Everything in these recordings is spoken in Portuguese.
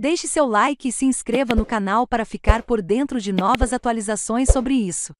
Deixe seu like e se inscreva no canal para ficar por dentro de novas atualizações sobre isso.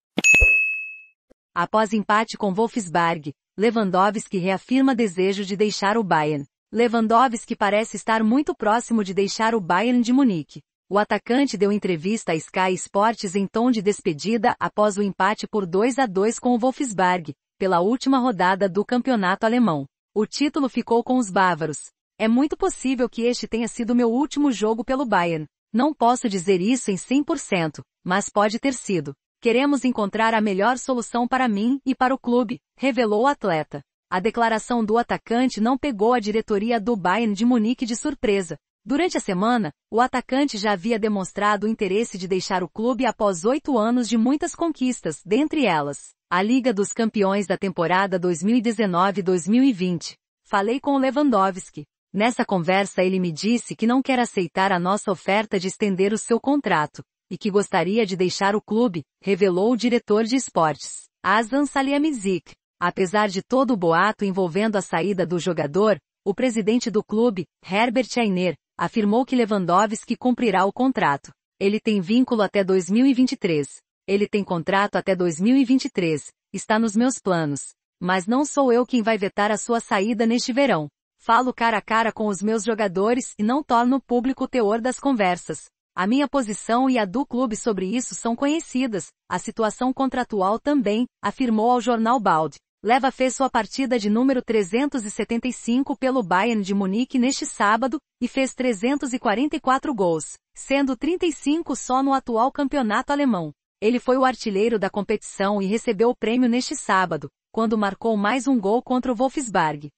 Após empate com Wolfsburg, Lewandowski reafirma desejo de deixar o Bayern. Lewandowski parece estar muito próximo de deixar o Bayern de Munique. O atacante deu entrevista à Sky Sports em tom de despedida após o empate por 2 a 2 com o Wolfsburg, pela última rodada do campeonato alemão. O título ficou com os bávaros, é muito possível que este tenha sido meu último jogo pelo Bayern. Não posso dizer isso em 100%, mas pode ter sido. Queremos encontrar a melhor solução para mim e para o clube, revelou o atleta. A declaração do atacante não pegou a diretoria do Bayern de Munique de surpresa. Durante a semana, o atacante já havia demonstrado o interesse de deixar o clube após oito anos de muitas conquistas, dentre elas, a Liga dos Campeões da temporada 2019-2020. Falei com Lewandowski, Nessa conversa ele me disse que não quer aceitar a nossa oferta de estender o seu contrato, e que gostaria de deixar o clube, revelou o diretor de esportes, Azan Saliamizic. Apesar de todo o boato envolvendo a saída do jogador, o presidente do clube, Herbert Ainer, afirmou que Lewandowski cumprirá o contrato. Ele tem vínculo até 2023. Ele tem contrato até 2023. Está nos meus planos. Mas não sou eu quem vai vetar a sua saída neste verão. Falo cara a cara com os meus jogadores e não torno público o teor das conversas. A minha posição e a do clube sobre isso são conhecidas, a situação contratual também, afirmou ao jornal Bald. Leva fez sua partida de número 375 pelo Bayern de Munique neste sábado, e fez 344 gols, sendo 35 só no atual campeonato alemão. Ele foi o artilheiro da competição e recebeu o prêmio neste sábado, quando marcou mais um gol contra o Wolfsburg.